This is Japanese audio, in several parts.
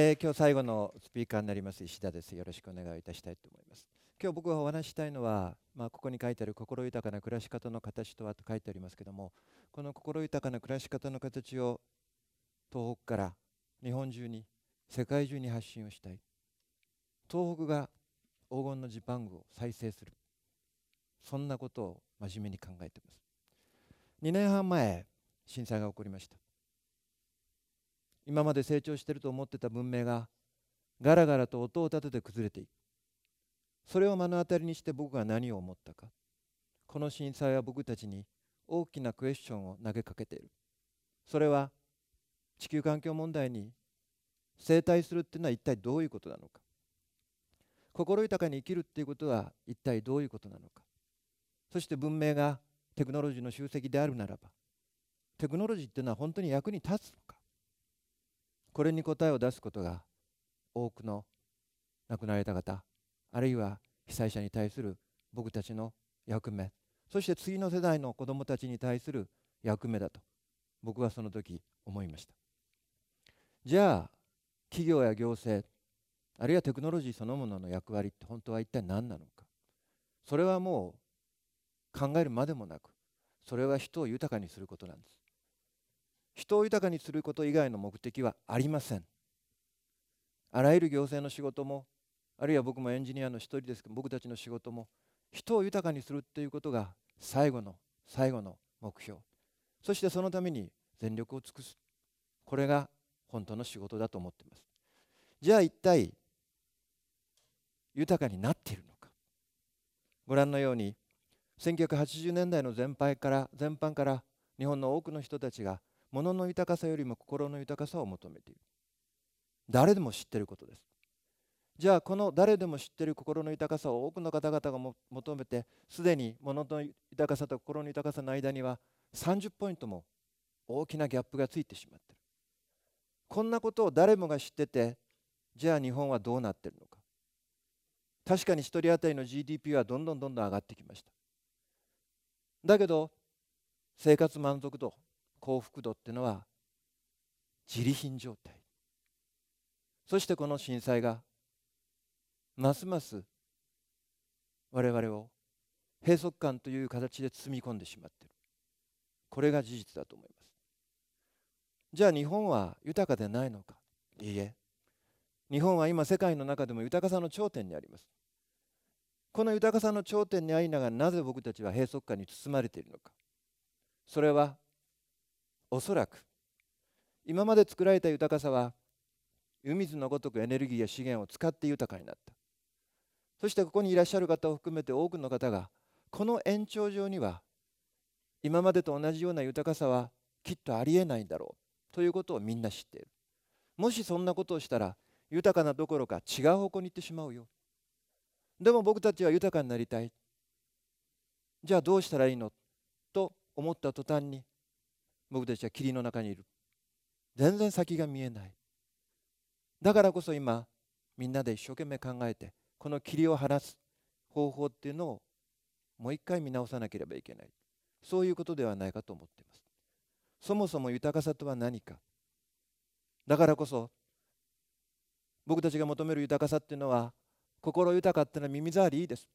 えー、今日最後のスピーカーになります石田です。よろしくお願いいたしたいと思います。今日僕がお話したいのは、まあ、ここに書いてある心豊かな暮らし方の形とはと書いてありますけども、この心豊かな暮らし方の形を東北から日本中に世界中に発信をしたい。東北が黄金のジパングを再生する。そんなことを真面目に考えています。2年半前、震災が起こりました。今まで成長してると思ってた文明がガラガラと音を立てて崩れていくそれを目の当たりにして僕が何を思ったかこの震災は僕たちに大きなクエスチョンを投げかけているそれは地球環境問題に生態するっていうのは一体どういうことなのか心豊かに生きるっていうことは一体どういうことなのかそして文明がテクノロジーの集積であるならばテクノロジーっていうのは本当に役に立つのかこれに答えを出すことが多くの亡くなられた方あるいは被災者に対する僕たちの役目そして次の世代の子どもたちに対する役目だと僕はその時思いましたじゃあ企業や行政あるいはテクノロジーそのものの役割って本当は一体何なのかそれはもう考えるまでもなくそれは人を豊かにすることなんです人を豊かにすること以外の目的はありませんあらゆる行政の仕事もあるいは僕もエンジニアの一人ですけど僕たちの仕事も人を豊かにするっていうことが最後の最後の目標そしてそのために全力を尽くすこれが本当の仕事だと思っていますじゃあ一体豊かになっているのかご覧のように1980年代の全般から全般から日本の多くの人たちが物の豊かさよりも心の豊かさを求めている誰でも知ってることですじゃあこの誰でも知ってる心の豊かさを多くの方々が求めてすでに物の豊かさと心の豊かさの間には30ポイントも大きなギャップがついてしまってるこんなことを誰もが知っててじゃあ日本はどうなってるのか確かに1人当たりの GDP はどんどんどんどん上がってきましただけど生活満足度幸福度っていうのは自利品状態そしてこの震災がますます我々を閉塞感という形で包み込んでしまっているこれが事実だと思いますじゃあ日本は豊かでないのかいいえ日本は今世界の中でも豊かさの頂点にありますこの豊かさの頂点にありながらなぜ僕たちは閉塞感に包まれているのかそれはおそらく今まで作られた豊かさは湯水のごとくエネルギーや資源を使って豊かになったそしてここにいらっしゃる方を含めて多くの方がこの延長上には今までと同じような豊かさはきっとありえないんだろうということをみんな知っているもしそんなことをしたら豊かなどころか違う方向に行ってしまうよでも僕たちは豊かになりたいじゃあどうしたらいいのと思った途端に僕たちは霧の中にいる全然先が見えないだからこそ今みんなで一生懸命考えてこの霧を晴らす方法っていうのをもう一回見直さなければいけないそういうことではないかと思っていますそもそも豊かさとは何かだからこそ僕たちが求める豊かさっていうのは心豊かっていうのは耳障りいいです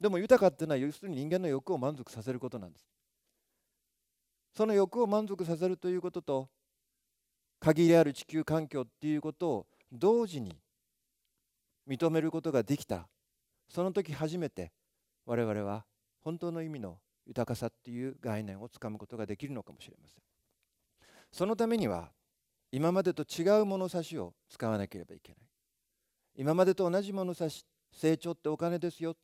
でも豊かっていうのは要するに人間の欲を満足させることなんですその欲を満足させるということと限りある地球環境っていうことを同時に認めることができたその時初めて我々は本当の意味の豊かさっていう概念をつかむことができるのかもしれませんそのためには今までと違う物差しを使わなければいけない今までと同じ物差し成長ってお金ですよ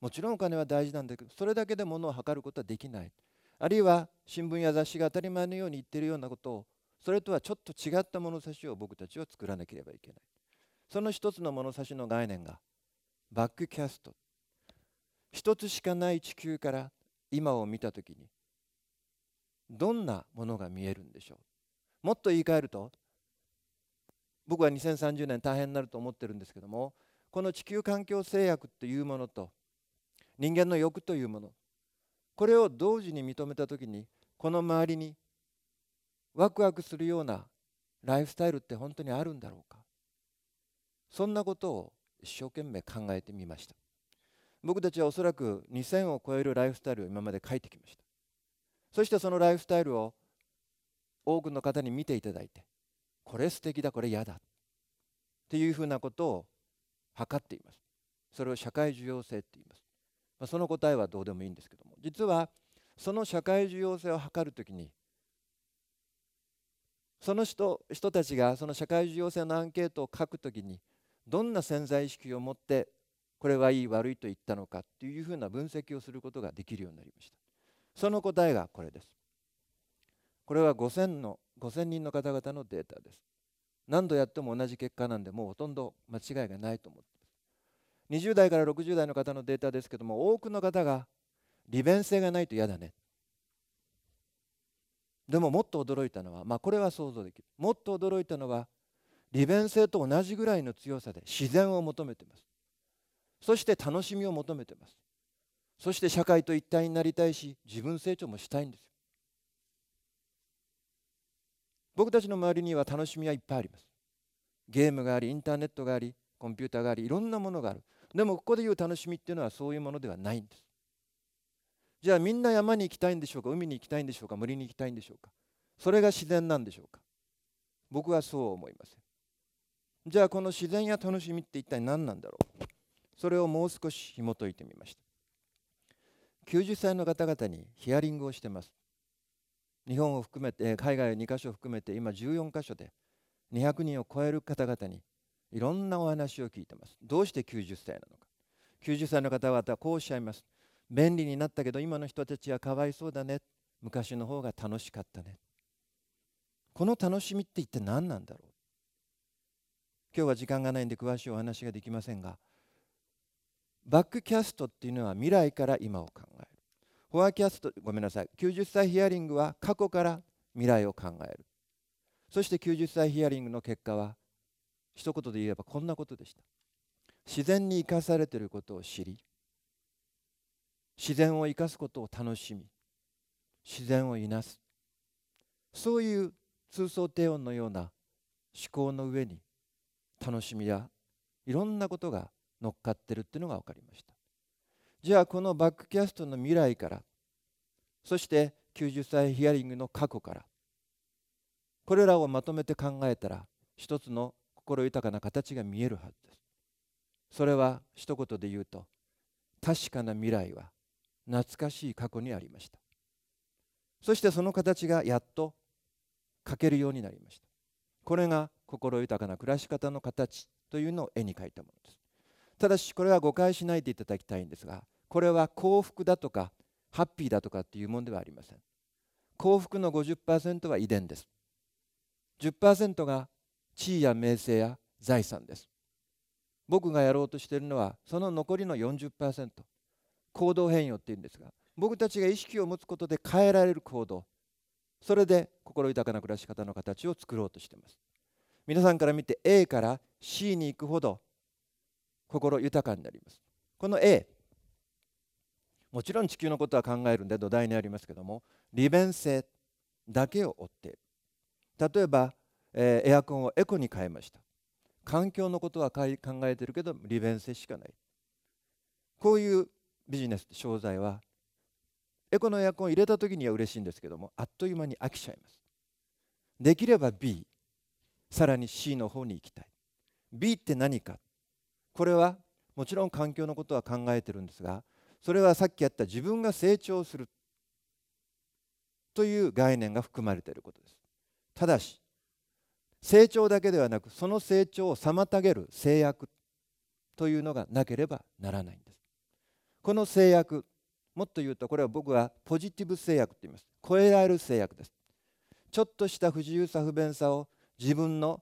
もちろんお金は大事なんだけどそれだけで物を測ることはできないあるいは新聞や雑誌が当たり前のように言っているようなことをそれとはちょっと違った物差しを僕たちは作らなければいけないその一つの物差しの概念がバックキャスト一つしかない地球から今を見た時にどんなものが見えるんでしょうもっと言い換えると僕は2030年大変になると思ってるんですけどもこの地球環境制約というものと人間の欲というものこれを同時に認めた時にこの周りにワクワクするようなライフスタイルって本当にあるんだろうかそんなことを一生懸命考えてみました僕たちはおそらく2000を超えるライフスタイルを今まで書いてきましたそしてそのライフスタイルを多くの方に見ていただいてこれ素敵だこれ嫌だっていうふうなことを測っていますそれを社会需要性って言います、まあ、その答えはどうでもいいんですけども実はその社会重要性を図るときにその人人たちがその社会重要性のアンケートを書くときにどんな潜在意識を持ってこれはいい悪いと言ったのかというふうな分析をすることができるようになりましたその答えがこれですこれは5000の5000人の方々のデータです何度やっても同じ結果なんでもうほとんど間違いがないと思ってます20代から60代の方のデータですけども多くの方が利便性がないと嫌だねでももっと驚いたのは、まあ、これは想像できるもっと驚いたのは利便性と同じぐらいの強さで自然を求めてますそして楽しみを求めてますそして社会と一体になりたいし自分成長もしたいんですよ僕たちの周りには楽しみはいっぱいありますゲームがありインターネットがありコンピューターがありいろんなものがあるでもここでいう楽しみっていうのはそういうものではないんですじゃあみんな山に行きたいんでしょうか海に行きたいんでしょうか森に行きたいんでしょうかそれが自然なんでしょうか僕はそう思いませんじゃあこの自然や楽しみって一体何なんだろうそれをもう少し紐解いてみました90歳の方々にヒアリングをしてます日本を含めて海外2カ所含めて今14カ所で200人を超える方々にいろんなお話を聞いてますどうして90歳なのか90歳の方々はこうおっしゃいます便利になったけど今の人たちはかわいそうだね昔の方が楽しかったねこの楽しみって一体何なんだろう今日は時間がないんで詳しいお話ができませんがバックキャストっていうのは未来から今を考えるフォアキャストごめんなさい90歳ヒアリングは過去から未来を考えるそして90歳ヒアリングの結果は一言で言えばこんなことでした自然に生かされていることを知り自然を生かすことを楽しみ自然をいなすそういう通奏低音のような思考の上に楽しみやいろんなことが乗っかってるっていうのが分かりましたじゃあこのバックキャストの未来からそして90歳ヒアリングの過去からこれらをまとめて考えたら一つの心豊かな形が見えるはずですそれは一言で言うと確かな未来は懐かしい過去にありましたそしてその形がやっと書けるようになりましたこれが心豊かな暮らし方の形というのを絵に描いたものですただしこれは誤解しないでいただきたいんですがこれは幸福だとかハッピーだとかっていうものではありません幸福の50%は遺伝です10%が地位や名声や財産です僕がやろうとしているのはその残りの40%行動変容っていうんですが僕たちが意識を持つことで変えられる行動それで心豊かな暮らし方の形を作ろうとしています皆さんから見て A から C に行くほど心豊かになりますこの A もちろん地球のことは考えるんで土台にありますけども利便性だけを追っている例えば、えー、エアコンをエコに変えました環境のことは考えてるけど利便性しかないこういうビジネスって商材はエコのエアコン入れた時には嬉しいんですけどもあっという間に飽きちゃいますできれば B さらに C の方に行きたい B って何かこれはもちろん環境のことは考えてるんですがそれはさっきやった自分が成長するという概念が含まれていることですただし成長だけではなくその成長を妨げる制約というのがなければならないこの制約もっと言うとこれは僕はポジティブ制約と言います超えられる制約ですちょっとした不自由さ不便さを自分の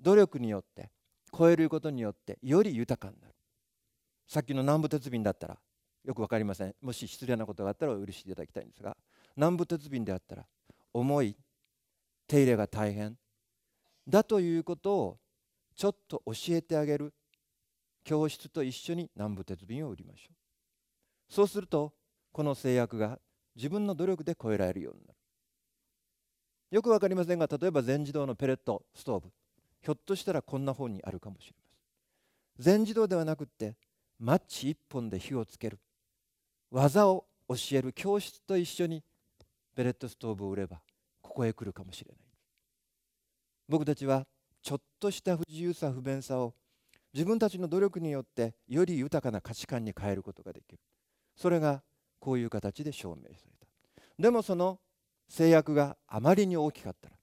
努力によって超えることによってより豊かになるさっきの南部鉄瓶だったらよく分かりませんもし失礼なことがあったらお許しいただきたいんですが南部鉄瓶であったら重い手入れが大変だということをちょっと教えてあげる教室と一緒に南部鉄瓶を売りましょうそうするとこの制約が自分の努力で超えられるようになるよく分かりませんが例えば全自動のペレットストーブひょっとしたらこんな本にあるかもしれません全自動ではなくってマッチ1本で火をつける技を教える教室と一緒にペレットストーブを売ればここへ来るかもしれない僕たちはちょっとした不自由さ不便さを自分たちの努力によってより豊かな価値観に変えることができるそれがこういう形で証明されたでもその制約があまりに大きかったら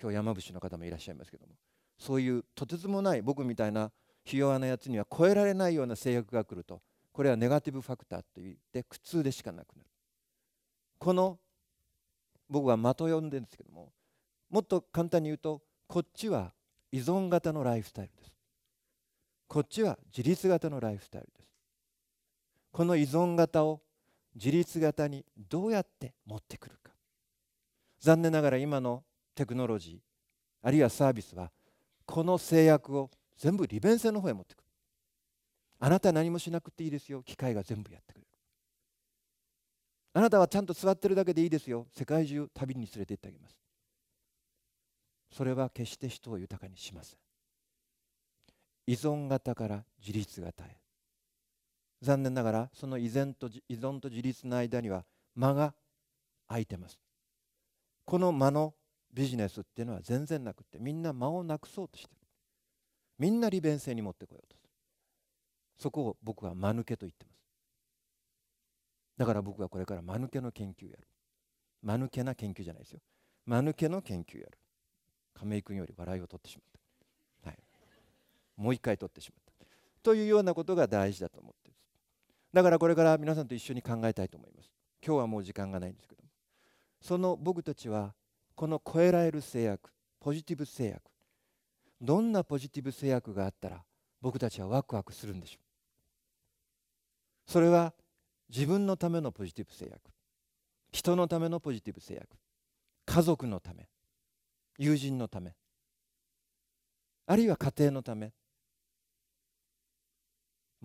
今日山伏の方もいらっしゃいますけどもそういうとてつもない僕みたいなひ弱なやつには超えられないような制約が来るとこれはネガティブファクターといって苦痛でしかなくなるこの僕は的呼んでるんですけどももっと簡単に言うとこっちは依存型のライフスタイルですこっちは自立型のライフスタイルですこの依存型を自立型にどうやって持ってくるか残念ながら今のテクノロジーあるいはサービスはこの制約を全部利便性の方へ持ってくるあなた何もしなくていいですよ機械が全部やってくれるあなたはちゃんと座ってるだけでいいですよ世界中旅に連れて行ってあげますそれは決して人を豊かにしません依存型から自立型へ残念ながらその依然と依存と自立の間には間が空いてますこの間のビジネスっていうのは全然なくってみんな間をなくそうとしてるみんな利便性に持ってこようとするそこを僕は間抜けと言ってますだから僕はこれから間抜けの研究やる間抜けな研究じゃないですよ間抜けの研究やる亀井君より笑いを取ってしまったもう一回取ってしまったというようなことが大事だと思っているだからこれから皆さんと一緒に考えたいと思います今日はもう時間がないんですけどもその僕たちはこの超えられる制約ポジティブ制約どんなポジティブ制約があったら僕たちはワクワクするんでしょうそれは自分のためのポジティブ制約人のためのポジティブ制約家族のため友人のためあるいは家庭のため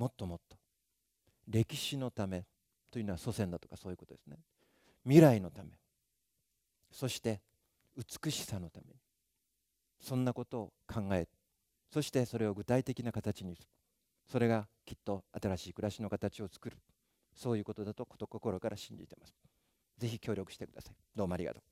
もっともっと歴史のためというのは祖先だとかそういうことですね未来のためそして美しさのためにそんなことを考えそしてそれを具体的な形にするそれがきっと新しい暮らしの形を作るそういうことだとこと心から信じています。ぜひ協力してください。どうもありがとう。